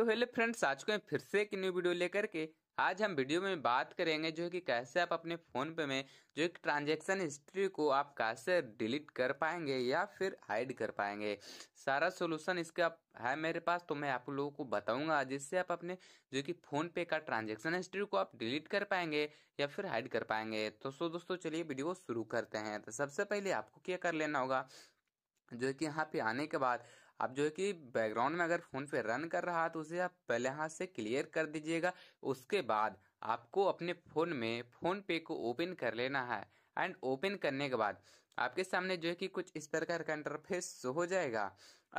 तो hello friends आज को फिर से एक न्यू वीडियो लेकर के आज हम वीडियो में बात करेंगे जो है कि कैसे आप अपने फ़ोन पे में जो एक ट्रांजैक्शन हिस्ट्री को आप कैसे डिलीट कर पाएंगे या फिर हाइड कर पाएंगे सारा सोल्यूशन इसका है मेरे पास तो मैं आप लोगों को बताऊंगा जिससे आप अपने जो कि फ़ोन पे का ट्रांजैक्शन हिस्ट्री को आप डिलीट कर पाएंगे या फिर हाइड कर पाएंगे तो सो दोस्तों चलिए वीडियो शुरू करते हैं तो सबसे पहले आपको क्या कर लेना होगा जो कि यहाँ पे आने के बाद आप जो है कि बैकग्राउंड में अगर फोन पे रन कर रहा है तो उसे आप पहले हाथ से क्लियर कर दीजिएगा उसके बाद आपको अपने फ़ोन में फ़ोन पे को ओपन कर लेना है एंड ओपन करने के बाद आपके सामने जो है कि कुछ इस प्रकार का इंटरफेस हो जाएगा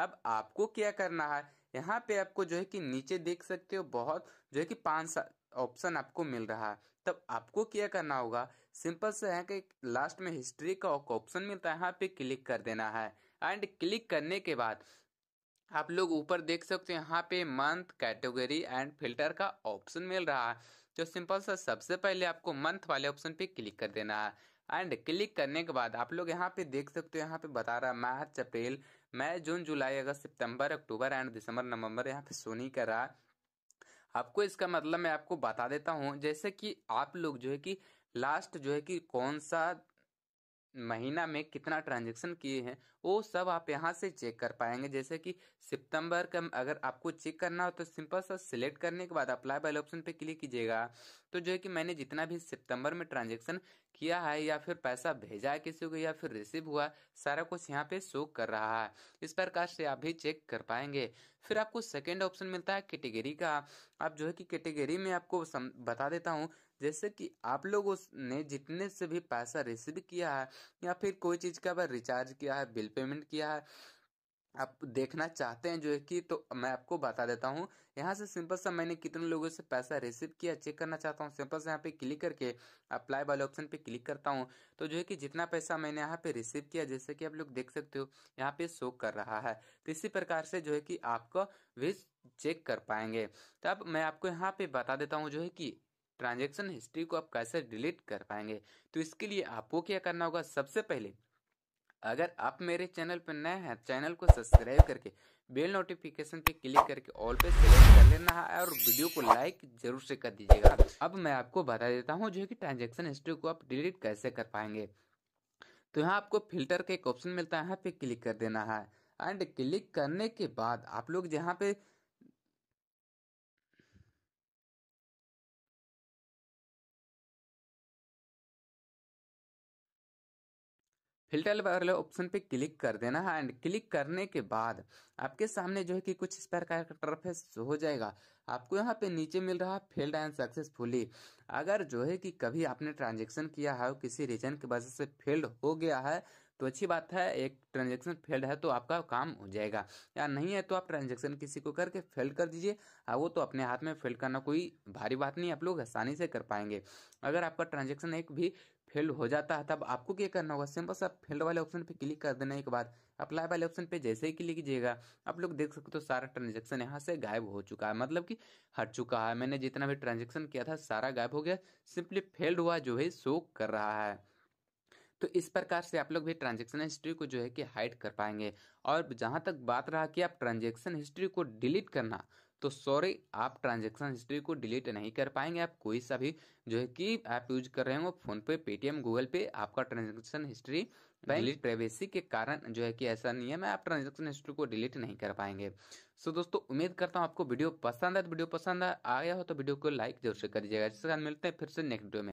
अब आपको क्या करना है यहाँ पे आपको जो है कि नीचे देख सकते हो बहुत जो है कि पाँच ऑप्शन आपको मिल रहा है तब आपको क्या करना होगा सिंपल से है कि लास्ट में हिस्ट्री का ऑप्शन मिलता है यहाँ पे क्लिक कर देना है एंड क्लिक करने के बाद आप लोग ऊपर देख सकते हो यहाँ पे मंथ कैटेगरी एंड फिल्टर का ऑप्शन मिल रहा है जो सिंपल सा सबसे पहले आपको मंथ वाले ऑप्शन पे क्लिक कर देना है एंड क्लिक करने के बाद आप लोग यहाँ पे देख सकते हो यहाँ पे बता रहा है मार्च अप्रैल मई जून जुलाई अगस्त सितंबर अक्टूबर एंड दिसंबर नवंबर यहाँ पे सोनी कर रहा आपको इसका मतलब मैं आपको बता देता हूँ जैसे कि आप लोग जो है कि लास्ट जो है कि कौन सा महीना में कितना ट्रांजेक्शन किए हैं वो सब आप यहाँ से चेक कर पाएंगे जैसे कि सितंबर का अगर आपको चेक करना हो तो सिंपल सा सिलेक्ट करने के बाद अप्लाई वाले ऑप्शन पे क्लिक कीजिएगा तो जो है कि मैंने जितना भी सितंबर में ट्रांजेक्शन किया है या फिर पैसा भेजा है किसी को या फिर रिसीव हुआ सारा कुछ यहाँ पे शो कर रहा है इस प्रकार से आप भी चेक कर पाएंगे फिर आपको सेकेंड ऑप्शन मिलता है कैटेगरी का आप जो है कि कैटेगरी में आपको सम, बता देता हूँ जैसे कि आप लोगों ने जितने से भी पैसा रिसीव किया है या फिर कोई चीज़ का रिचार्ज किया है बिल पेमेंट किया है आप देखना चाहते हैं जो है कि तो मैं आपको बता देता हूँ यहाँ से सिंपल सा मैंने कितने लोगों से पैसा रिसीव किया चेक करना चाहता हूँ सिंपल से यहां पे क्लिक करके अप्लाई वाले ऑप्शन पे क्लिक करता हूँ तो जो है कि जितना पैसा मैंने यहाँ पे रिसीव किया जैसे कि आप लोग देख सकते हो यहाँ पे शो कर रहा है तो इसी प्रकार से जो है कि आपका विज चेक कर पाएंगे तो अब मैं आपको यहाँ पे बता देता हूँ जो है कि ट्रांजेक्शन हिस्ट्री को आप कैसे डिलीट कर पाएंगे तो इसके लिए आपको क्या करना होगा सबसे पहले अगर आप मेरे चैनल पर नए हैं चैनल को सब्सक्राइब करके बेल नोटिफिकेशन पे क्लिक करके ऑल पे सेलेक्ट कर लेना है और वीडियो को लाइक जरूर से कर दीजिएगा अब मैं आपको बता देता हूँ जो कि ट्रांजेक्शन हिस्ट्री को आप डिलीट कैसे कर पाएंगे तो यहाँ आपको फिल्टर का एक ऑप्शन मिलता है यहाँ पे क्लिक कर देना है एंड क्लिक करने के बाद आप लोग जहाँ पे फिल्टर वाले ऑप्शन पे क्लिक कर देना है एंड क्लिक करने के बाद आपके सामने जो है कि कुछ इस प्रकार का इंटरफेस हो जाएगा आपको यहाँ पे नीचे मिल रहा है फेल्ड एंड सक्सेसफुली अगर जो है कि कभी आपने ट्रांजेक्शन किया है किसी रीजन की वजह से फेल्ड हो गया है तो अच्छी बात है एक ट्रांजेक्शन फेल्ड है तो आपका काम हो जाएगा या नहीं है तो आप ट्रांजेक्शन किसी को करके फेल कर दीजिए हाँ, वो तो अपने हाथ में फेल करना कोई भारी बात नहीं आप लोग आसानी से कर पाएंगे अगर आपका ट्रांजेक्शन एक भी फेल हो जाता है तब आपको क्या करना होगा सिंपल सा फेल्ड वाले ऑप्शन पे क्लिक कर देने के बाद अप्लाई वाले ऑप्शन पे जैसे ही क्लिक कीजिएगा आप लोग देख सकते हो सारा ट्रांजेक्शन यहाँ से गायब हो चुका है मतलब कि हट चुका है मैंने जितना भी ट्रांजेक्शन किया था सारा गायब हो गया सिंपली फेल्ड हुआ जो है शो कर रहा है तो इस प्रकार से आप लोग भी ट्रांजेक्शन हिस्ट्री को जो है कि हाइड कर पाएंगे और जहाँ तक बात रहा कि आप ट्रांजेक्शन हिस्ट्री को डिलीट करना तो सॉरी आप ट्रांजेक्शन हिस्ट्री को डिलीट नहीं कर पाएंगे आप कोई सा भी जो है कि ऐप यूज कर रहे हो फोन पे पेटीएम गूगल पे आपका ट्रांजेक्शन हिस्ट्री डिलीट प्राइवेसी के कारण जो है कि ऐसा नियम है आप ट्रांजेक्शन हिस्ट्री को डिलीट नहीं कर पाएंगे सो दोस्तों उम्मीद करता हूँ आपको वीडियो पसंद है तो वीडियो पसंद आया हो तो वीडियो को लाइक जरूर से कर दीजिएगा जिसके साथ मिलते हैं फिर से नेक्स्ट वीडियो में